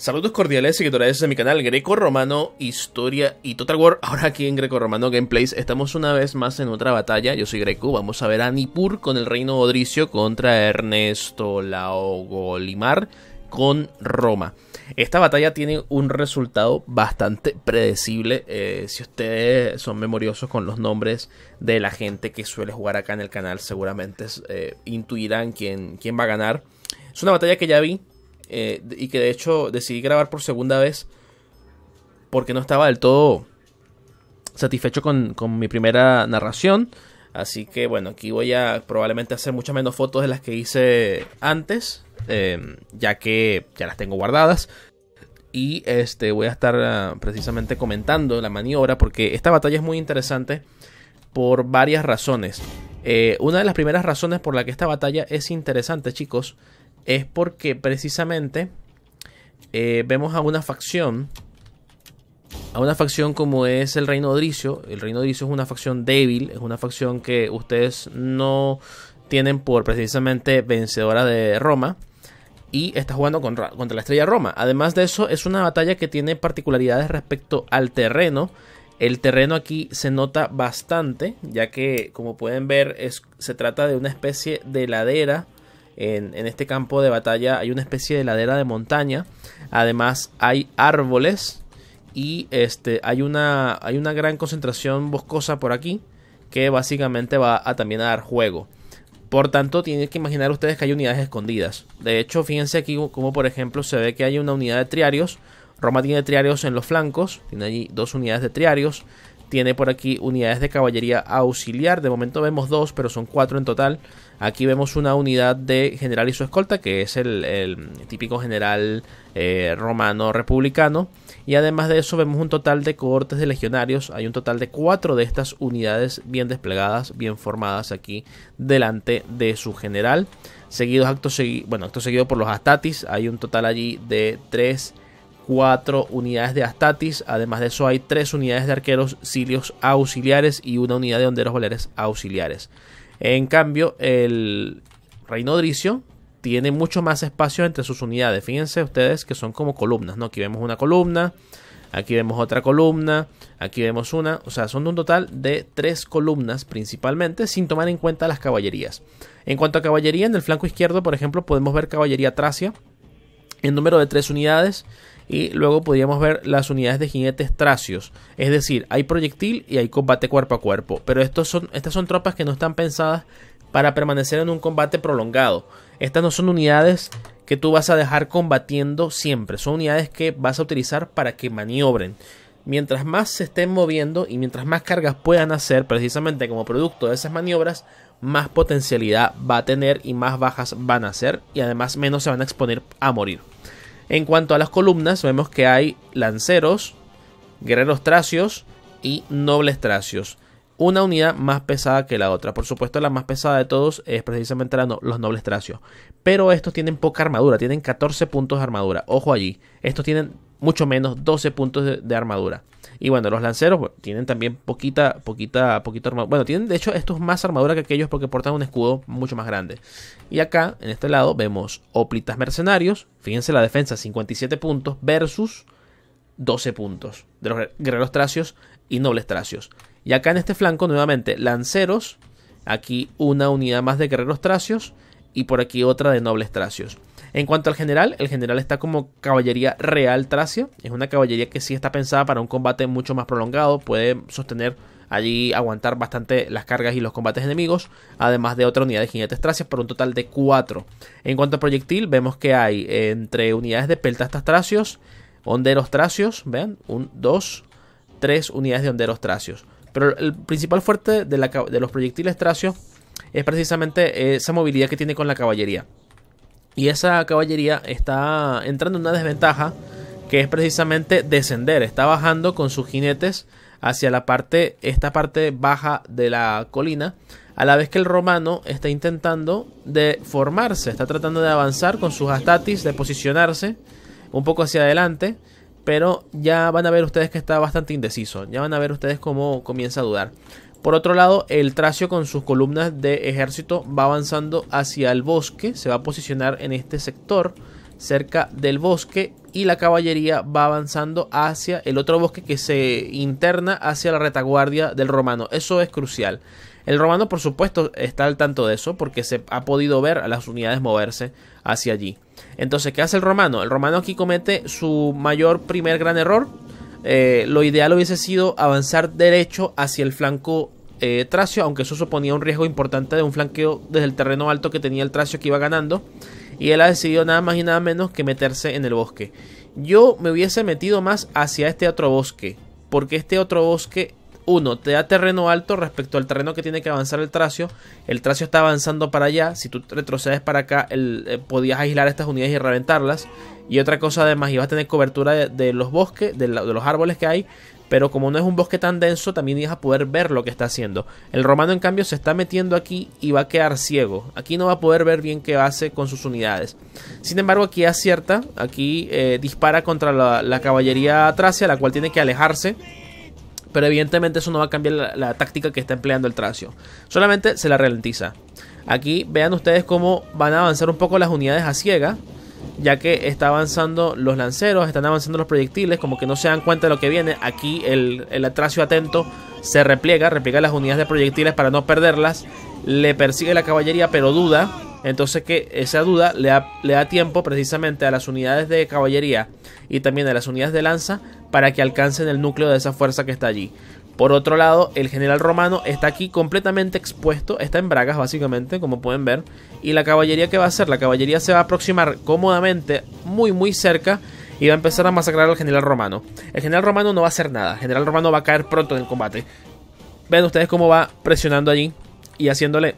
Saludos cordiales, seguidores de mi canal Greco Romano Historia y Total War. Ahora aquí en Greco Romano Gameplays estamos una vez más en otra batalla. Yo soy Greco, vamos a ver a Nippur con el reino Odricio contra Ernesto Laogolimar con Roma. Esta batalla tiene un resultado bastante predecible eh, si ustedes son memoriosos con los nombres de la gente que suele jugar acá en el canal seguramente eh, intuirán quién, quién va a ganar. Es una batalla que ya vi, eh, y que de hecho decidí grabar por segunda vez porque no estaba del todo satisfecho con, mi primera narración. Así que bueno, aquí voy a probablemente hacer muchas menos fotos de las que hice antes, em, ya que ya las tengo guardadas. Y este, voy a estar ah, precisamente comentando la maniobra, porque esta batalla es muy interesante por varias razones. Eh, una de las primeras razones por la que esta batalla es interesante, chicos, es porque precisamente eh, vemos a una facción, a una facción como es el Reino Odricio. El Reino Odricio es una facción débil, es una facción que ustedes no tienen por precisamente vencedora de Roma. Y está jugando contra, la estrella Roma. Además de eso, es una batalla que tiene particularidades respecto al terreno. El terreno aquí se nota bastante, ya que como pueden ver se trata de una especie de ladera en, este campo de batalla hay una especie de ladera de montaña. Además hay árboles y este, hay, una, hay una gran concentración boscosa por aquí que básicamente va a también a dar juego. Por tanto, tienen que imaginar ustedes que hay unidades escondidas. De hecho, fíjense aquí como por ejemplo se ve que hay una unidad de triarios. Roma tiene triarios en los flancos, tiene allí dos unidades de triarios. Tiene por aquí unidades de caballería auxiliar. De momento vemos dos, pero son cuatro en total. Aquí vemos una unidad de general y su escolta, que es el, típico general eh, romano republicano. Y además de eso vemos un total de cohortes de legionarios. Hay un total de cuatro de estas unidades bien desplegadas, bien formadas aquí delante de su general. Seguidos acto seguido, bueno, acto seguido por los astatis. Hay un total allí de tres 4 unidades de Astatis. Además de eso, hay 3 unidades de arqueros cilios auxiliares y una unidad de honderos valeres auxiliares. En cambio, el Reino Dricio tiene mucho más espacio entre sus unidades. Fíjense ustedes que son como columnas, ¿no? Aquí vemos una columna, aquí vemos otra columna, aquí vemos una. O sea, son un total de tres columnas principalmente, sin tomar en cuenta las caballerías. En cuanto a caballería, en el flanco izquierdo, por ejemplo, podemos ver caballería tracia en número de tres unidades y luego podríamos ver las unidades de jinetes tracios, es decir, hay proyectil y hay combate cuerpo a cuerpo, pero son, estas son tropas que no están pensadas para permanecer en un combate prolongado. Estas no son unidades que tú vas a dejar combatiendo siempre, son unidades que vas a utilizar para que maniobren. Mientras más se estén moviendo y mientras más cargas puedan hacer precisamente como producto de esas maniobras, más potencialidad va a tener y más bajas van a ser y además menos se van a exponer a morir. En cuanto a las columnas, vemos que hay lanceros, guerreros tracios y nobles tracios. Una unidad más pesada que la otra. Por supuesto, la más pesada de todos es precisamente la los nobles tracios. Pero estos tienen poca armadura, tienen 14 puntos de armadura. Ojo allí, estos tienen mucho menos 12 puntos de armadura. Y bueno, los lanceros tienen también poquita, poquita, poquita armadura. Bueno, tienen de hecho estos más armadura que aquellos porque portan un escudo mucho más grande. Y acá, en este lado, vemos Oplitas Mercenarios. Fíjense la defensa, 57 puntos versus 12 puntos de los guerreros tracios y nobles tracios. Y acá en este flanco, nuevamente, lanceros. Aquí una unidad más de guerreros tracios y por aquí otra de nobles tracios. En cuanto al general, el general está como caballería real tracia, es una caballería que sí está pensada para un combate mucho más prolongado, puede sostener allí aguantar bastante las cargas y los combates enemigos, además de otra unidad de jinetes tracios por un total de 4. En cuanto a proyectil, vemos que hay entre unidades de peltastas tracios, honderos tracios, vean, dos, tres unidades de honderos tracios. Pero el principal fuerte de los proyectiles tracios es precisamente esa movilidad que tiene con la caballería. Y esa caballería está entrando en una desventaja que es precisamente descender. Está bajando con sus jinetes hacia la parte, esta parte baja de la colina, a la vez que el romano está intentando de formarse, está tratando de avanzar con sus astatis, de posicionarse un poco hacia adelante, pero ya van a ver ustedes que está bastante indeciso, ya van a ver ustedes cómo comienza a dudar. Por otro lado, el tracio con sus columnas de ejército va avanzando hacia el bosque, se va a posicionar en este sector cerca del bosque y la caballería va avanzando hacia el otro bosque que se interna hacia la retaguardia del romano. Eso es crucial. El romano, por supuesto, está al tanto de eso porque se ha podido ver a las unidades moverse hacia allí. Entonces, ¿qué hace el romano? El romano aquí comete su mayor primer gran error, eh, lo ideal hubiese sido avanzar derecho hacia el flanco eh, tracio, aunque eso suponía un riesgo importante de un flanqueo desde el terreno alto que tenía el tracio que iba ganando. Y él ha decidido nada más y nada menos que meterse en el bosque. Yo me hubiese metido más hacia este otro bosque, porque este otro bosque uno, te da terreno alto respecto al terreno que tiene que avanzar el tracio. El tracio está avanzando para allá. Si tú retrocedes para acá, el, eh, podías aislar estas unidades y reventarlas. Y otra cosa además, ibas a tener cobertura de, los bosques, de, los árboles que hay. Pero como no es un bosque tan denso, también ibas a poder ver lo que está haciendo. El romano, en cambio, se está metiendo aquí y va a quedar ciego. Aquí no va a poder ver bien qué hace con sus unidades. Sin embargo, aquí acierta. Aquí eh, dispara contra la, la caballería tracia, la cual tiene que alejarse pero evidentemente eso no va a cambiar la, táctica que está empleando el tracio. Solamente se la ralentiza. Aquí vean ustedes cómo van a avanzar un poco las unidades a ciega. Ya que está avanzando los lanceros, están avanzando los proyectiles, como que no se dan cuenta de lo que viene. Aquí el, el atento se repliega, repliega las unidades de proyectiles para no perderlas. Le persigue la caballería, pero duda entonces que esa duda le da, tiempo precisamente a las unidades de caballería y también a las unidades de lanza para que alcancen el núcleo de esa fuerza que está allí. Por otro lado, el general romano está aquí completamente expuesto, está en bragas básicamente, como pueden ver. Y la caballería que va a hacer, la caballería se va a aproximar cómodamente, muy muy cerca, y va a empezar a masacrar al general romano. El general romano no va a hacer nada, el general romano va a caer pronto en el combate. Ven ustedes cómo va presionando allí y haciéndole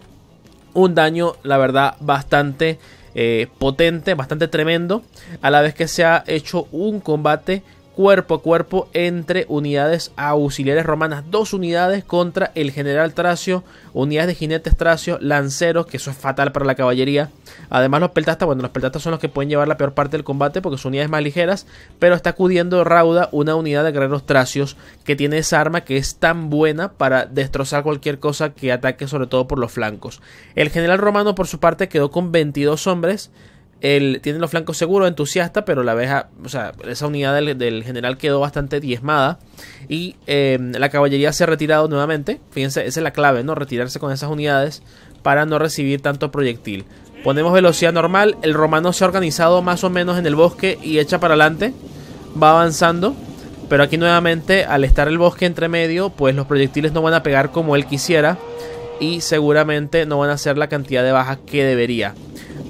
un daño, la verdad, bastante eh, potente, bastante tremendo. A la vez que se ha hecho un combate cuerpo a cuerpo entre unidades auxiliares romanas. Dos unidades contra el general Tracio, unidades de jinetes Tracio, lanceros, que eso es fatal para la caballería. Además los peltastas, bueno, los peltastas son los que pueden llevar la peor parte del combate porque son unidades más ligeras, pero está acudiendo Rauda, una unidad de guerreros Tracios, que tiene esa arma que es tan buena para destrozar cualquier cosa que ataque, sobre todo por los flancos. El general romano, por su parte, quedó con 22 hombres tiene los flancos seguros, entusiasta, pero la abeja, o sea, esa unidad del, general quedó bastante diezmada. Y em, la caballería se ha retirado nuevamente. Fíjense, esa es la clave, ¿no? Retirarse con esas unidades para no recibir tanto proyectil. Ponemos velocidad normal. El romano se ha organizado más o menos en el bosque y echa para adelante. Va avanzando. Pero aquí nuevamente, al estar el bosque entre medio, pues los proyectiles no van a pegar como él quisiera. Y seguramente no van a hacer la cantidad de bajas que debería.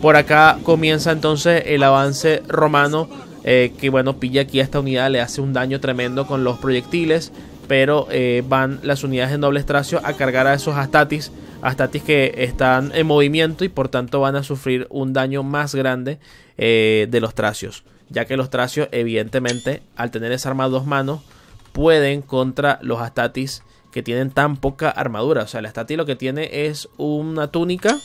Por acá comienza entonces el avance romano, eh, que bueno, pilla aquí a esta unidad, le hace un daño tremendo con los proyectiles, pero eh, van las unidades de doble tracio a cargar a esos astatis, astatis que están en movimiento y por tanto van a sufrir un daño más grande eh, de los tracios, ya que los tracios evidentemente al tener esa arma a dos manos pueden contra los astatis que tienen tan poca armadura, o sea, el astatis lo que tiene es una túnica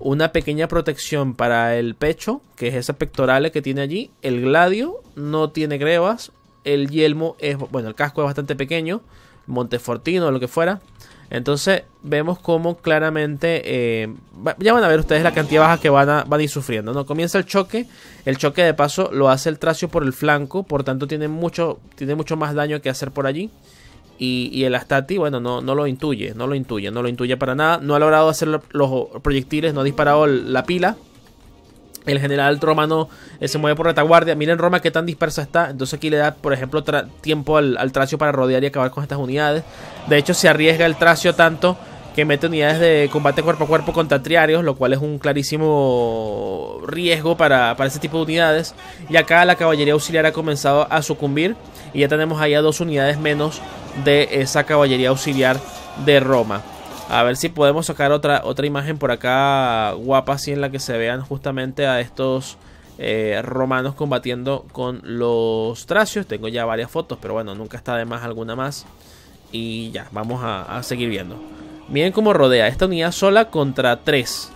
una pequeña protección para el pecho, que es esa pectoral que tiene allí. El gladio no tiene grebas, El yelmo es, bueno, el casco es bastante pequeño, montefortino, o lo que fuera. Entonces vemos cómo claramente, eh, ya van a ver ustedes la cantidad baja que van a, ir sufriendo. ¿no? Comienza el choque, el choque de paso lo hace el tracio por el flanco, por tanto tiene mucho, tiene mucho más daño que hacer por allí. Y, el Astati, bueno, no, no lo intuye, no lo intuye, no lo intuye para nada. No ha logrado hacer los proyectiles, no ha disparado la pila. El general romano eh, se mueve por retaguardia. Miren Roma qué tan dispersa está. Entonces aquí le da, por ejemplo, tiempo al, al, tracio para rodear y acabar con estas unidades. De hecho, se arriesga el tracio tanto mete unidades de combate cuerpo a cuerpo contra triarios, lo cual es un clarísimo riesgo para, ese tipo de unidades. Y acá la caballería auxiliar ha comenzado a sucumbir y ya tenemos allá dos unidades menos de esa caballería auxiliar de Roma. A ver si podemos sacar otra, otra imagen por acá guapa, así en la que se vean justamente a estos eh, romanos combatiendo con los tracios. Tengo ya varias fotos, pero bueno, nunca está de más alguna más. Y ya, vamos a seguir viendo. Miren cómo rodea. Esta unidad sola contra tres.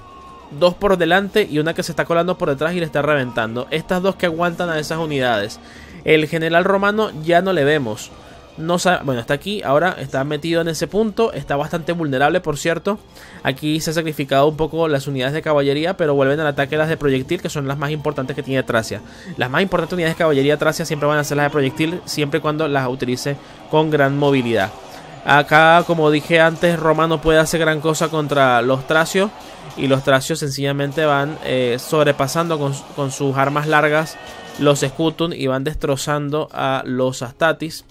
Dos por delante y una que se está colando por detrás y le está reventando. Estas dos que aguantan a esas unidades. El general romano ya no le vemos. No bueno, está aquí, ahora está metido en ese punto, está bastante vulnerable, por cierto. Aquí se ha sacrificado un poco las unidades de caballería, pero vuelven al ataque las de proyectil, que son las más importantes que tiene Tracia. Las más importantes unidades de caballería Tracia siempre van a ser las de proyectil, siempre y cuando las utilice con gran movilidad. Acá, como dije antes, Roma no puede hacer gran cosa contra los tracios. Y los tracios sencillamente van eh, sobrepasando con, sus armas largas los Scutum y van destrozando a los Astatis.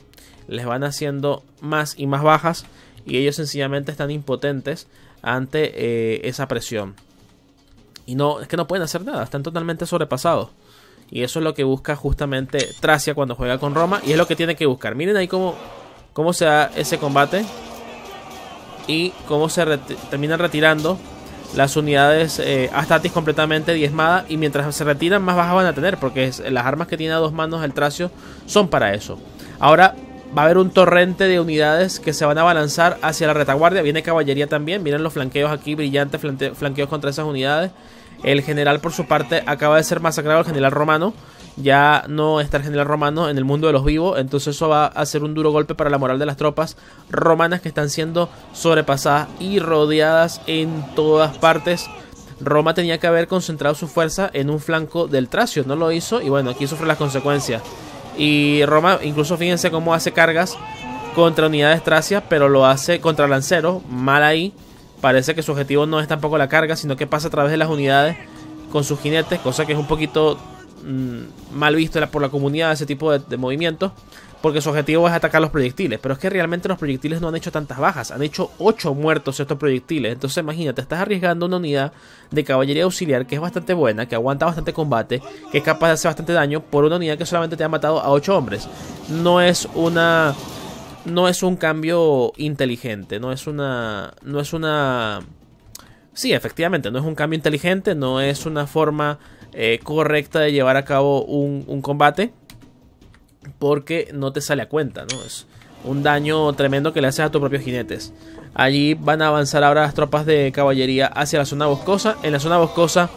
Les van haciendo más y más bajas. Y ellos sencillamente están impotentes ante eh, esa presión. Y no, es que no pueden hacer nada, están totalmente sobrepasados. Y eso es lo que busca justamente Tracia cuando juega con Roma. Y es lo que tiene que buscar. Miren ahí cómo cómo se da ese combate y cómo se terminan retirando las unidades eh, Astatis completamente diezmadas y mientras se retiran más bajas van a tener porque las armas que tiene a dos manos el tracio son para eso. Ahora va a haber un torrente de unidades que se van a balanzar hacia la retaguardia. Viene caballería también. Miren los flanqueos aquí, brillantes flanqueos contra esas unidades. El general por su parte acaba de ser masacrado, el general romano ya no está el general romano en el mundo de los vivos, entonces eso va a ser un duro golpe para la moral de las tropas romanas que están siendo sobrepasadas y rodeadas en todas partes. Roma tenía que haber concentrado su fuerza en un flanco del Tracio, no lo hizo y bueno, aquí sufre las consecuencias. Y Roma, incluso fíjense cómo hace cargas contra unidades tracias, pero lo hace contra lanceros, mal ahí. Parece que su objetivo no es tampoco la carga, sino que pasa a través de las unidades con sus jinetes, cosa que es un poquito Mm, mal visto por la comunidad ese tipo de, movimientos, porque su objetivo es atacar los proyectiles. Pero es que realmente los proyectiles no han hecho tantas bajas, han hecho 8 muertos estos proyectiles. Entonces imagínate, estás arriesgando una unidad de caballería auxiliar que es bastante buena, que aguanta bastante combate, que es capaz de hacer bastante daño, por una unidad que solamente te ha matado a 8 hombres. No es una... No es un cambio inteligente, no es una... No es una... Sí, efectivamente, no es un cambio inteligente, no es una forma eh, correcta de llevar a cabo un, combate. Porque no te sale a cuenta, ¿no? Es un daño tremendo que le haces a tus propios jinetes. Allí van a avanzar ahora las tropas de caballería hacia la zona boscosa. En la zona boscosa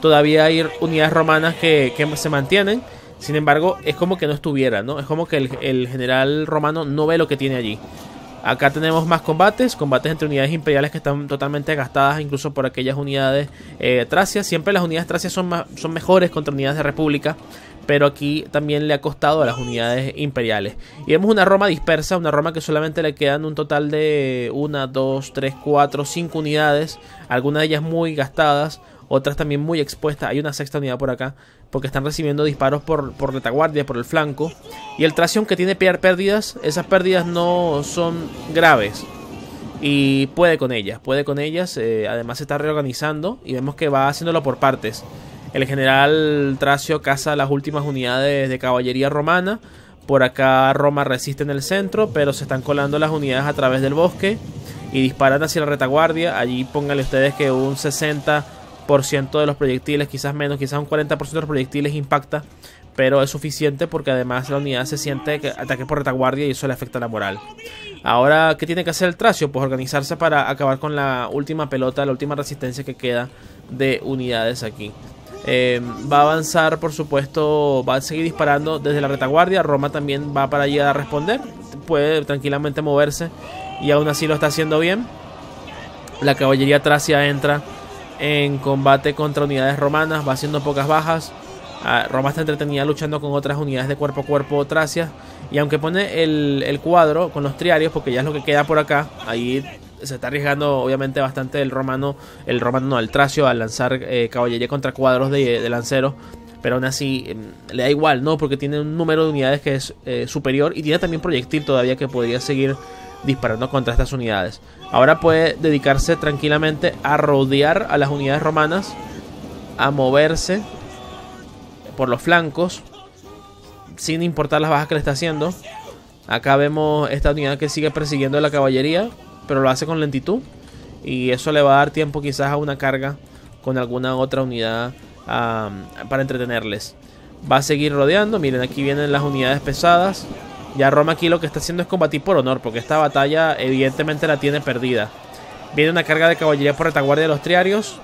todavía hay unidades romanas que, se mantienen. Sin embargo, es como que no estuviera, ¿no? Es como que el, el general romano no ve lo que tiene allí. Acá tenemos más combates, combates entre unidades imperiales que están totalmente gastadas, incluso por aquellas unidades eh, tracias. Siempre las unidades tracias son, son mejores contra unidades de república, pero aquí también le ha costado a las unidades imperiales. Y vemos una Roma dispersa, una Roma que solamente le quedan un total de 1, 2, 3, 4, 5 unidades, algunas de ellas muy gastadas otras también muy expuestas. Hay una sexta unidad por acá porque están recibiendo disparos por, retaguardia, por el flanco. Y el tracio que tiene pérdidas, esas pérdidas no son graves. Y puede con ellas, puede con ellas. Eh, además se está reorganizando y vemos que va haciéndolo por partes. El general Tracio caza las últimas unidades de caballería romana. Por acá Roma resiste en el centro, pero se están colando las unidades a través del bosque y disparan hacia la retaguardia. Allí pónganle ustedes que un 60 de los proyectiles, quizás menos, quizás un 40% de los proyectiles impacta, pero es suficiente porque además la unidad se siente que ataque por retaguardia y eso le afecta la moral. Ahora, ¿qué tiene que hacer el tracio? Pues organizarse para acabar con la última pelota, la última resistencia que queda de unidades aquí. Eh, va a avanzar, por supuesto, va a seguir disparando desde la retaguardia. Roma también va para allá a responder. Puede tranquilamente moverse y aún así lo está haciendo bien. La caballería tracia entra en combate contra unidades romanas, va haciendo pocas bajas. Ah, Roma está entretenida luchando con otras unidades de cuerpo a cuerpo tracias. Y aunque pone el, cuadro con los triarios, porque ya es lo que queda por acá, ahí se está arriesgando obviamente bastante el romano, el romano no, el tracio al lanzar eh, caballería contra cuadros de, lanceros. Pero aún así em, le da igual, ¿no? Porque tiene un número de unidades que es eh, superior y tiene también proyectil todavía que podría seguir disparando contra estas unidades. Ahora puede dedicarse tranquilamente a rodear a las unidades romanas, a moverse por los flancos, sin importar las bajas que le está haciendo. Acá vemos esta unidad que sigue persiguiendo a la caballería, pero lo hace con lentitud. Y eso le va a dar tiempo quizás a una carga con alguna otra unidad para entretenerles. Va a seguir rodeando. Miren, aquí vienen las unidades pesadas. Ya Roma aquí lo que está haciendo es combatir por honor, porque esta batalla evidentemente la tiene perdida. Viene una carga de caballería por retaguardia de los triarios,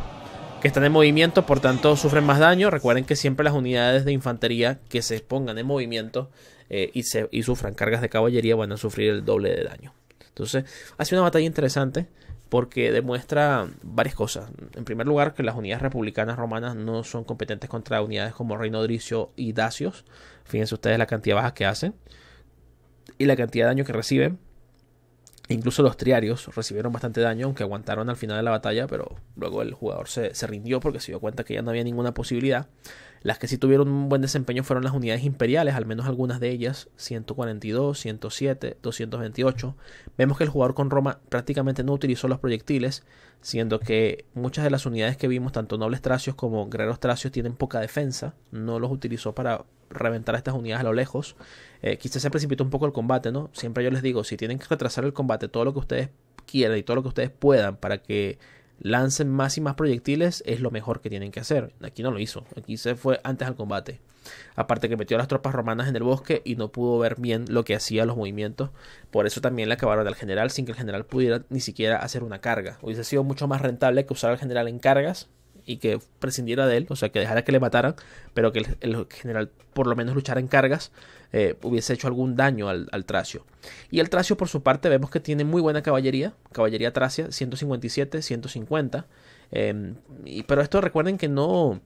que están en movimiento, por tanto sufren más daño. Recuerden que siempre las unidades de infantería que se pongan en movimiento eh, y, sufran cargas de caballería van a sufrir el doble de daño. Entonces, ha sido una batalla interesante porque demuestra varias cosas. En primer lugar, que las unidades republicanas romanas no son competentes contra unidades como Reino Dricio y Dacios. Fíjense ustedes la cantidad baja que hacen y la cantidad de daño que reciben. Incluso los triarios recibieron bastante daño, aunque aguantaron al final de la batalla, pero luego el jugador se, se rindió porque se dio cuenta que ya no había ninguna posibilidad. Las que sí tuvieron un buen desempeño fueron las unidades imperiales, al menos algunas de ellas, 142, 107, 228. Vemos que el jugador con Roma prácticamente no utilizó los proyectiles, siendo que muchas de las unidades que vimos, tanto nobles tracios como guerreros tracios, tienen poca defensa, no los utilizó para reventar estas unidades a lo lejos. Eh, quizás se precipitó un poco el combate, ¿no? Siempre yo les digo, si tienen que retrasar el combate todo lo que ustedes quieran y todo lo que ustedes puedan para que lancen más y más proyectiles es lo mejor que tienen que hacer. Aquí no lo hizo, aquí se fue antes al combate. Aparte que metió a las tropas romanas en el bosque y no pudo ver bien lo que hacía los movimientos. Por eso también le acabaron al general sin que el general pudiera ni siquiera hacer una carga. Hubiese sido mucho más rentable que usar al general en cargas y que prescindiera de él, o sea, que dejara que le mataran, pero que el, general por lo menos luchara en cargas, eh, hubiese hecho algún daño al, tracio. Y el tracio por su parte vemos que tiene muy buena caballería, caballería tracia 157, 150, em, y, pero esto recuerden que no,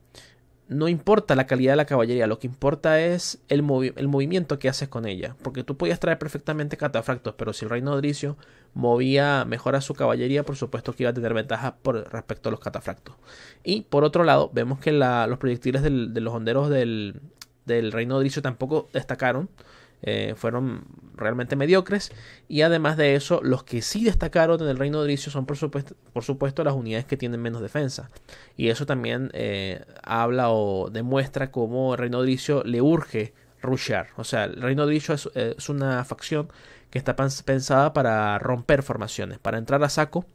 no importa la calidad de la caballería, lo que importa es el, movimiento que haces con ella. Porque tú podías traer perfectamente catafractos, pero si el reino nodricio movía mejor a su caballería, por supuesto que iba a tener ventaja por respecto a los catafractos. Y por otro lado, vemos que los proyectiles de los honderos del, del rey nodricio tampoco destacaron. Eh, fueron realmente mediocres. Y además de eso, los que sí destacaron en el Reino Odricio son por supuesto, las unidades que tienen menos defensa. Y eso también eh, habla o demuestra cómo el Reino Odricio le urge rushear. O sea, el Reino Odricio es, es una facción que está pensada para romper formaciones, para entrar a saco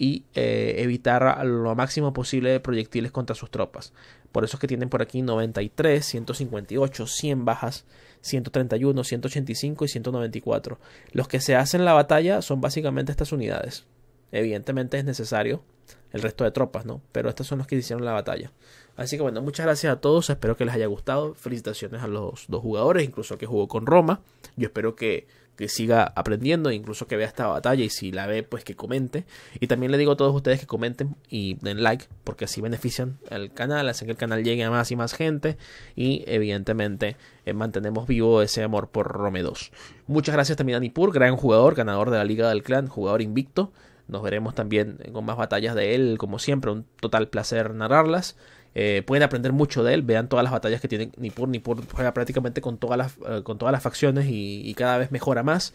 y eh, evitar lo máximo posible de proyectiles contra sus tropas. Por eso es que tienen por aquí 93, 158, 100 bajas, 131, 185 y 194. Los que se hacen la batalla son básicamente estas unidades. Evidentemente es necesario el resto de tropas, ¿no? Pero estos son los que hicieron la batalla. Así que bueno, muchas gracias a todos, espero que les haya gustado, felicitaciones a los dos jugadores, incluso que jugó con Roma, yo espero que, que siga aprendiendo, incluso que vea esta batalla y si la ve, pues que comente. Y también le digo a todos ustedes que comenten y den like, porque así benefician al canal, hacen que el canal llegue a más y más gente y evidentemente eh, mantenemos vivo ese amor por Rome 2. Muchas gracias también a Nipur, gran jugador, ganador de la Liga del Clan, jugador invicto. Nos veremos también con más batallas de él, como siempre, un total placer narrarlas. Eh, pueden aprender mucho de él, vean todas las batallas que tiene Nippur. Nippur juega prácticamente con todas las, eh, con todas las facciones y, y cada vez mejora más.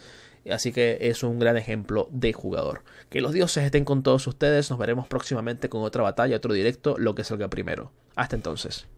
Así que es un gran ejemplo de jugador. Que los dioses estén con todos ustedes. Nos veremos próximamente con otra batalla, otro directo, lo que salga primero. Hasta entonces.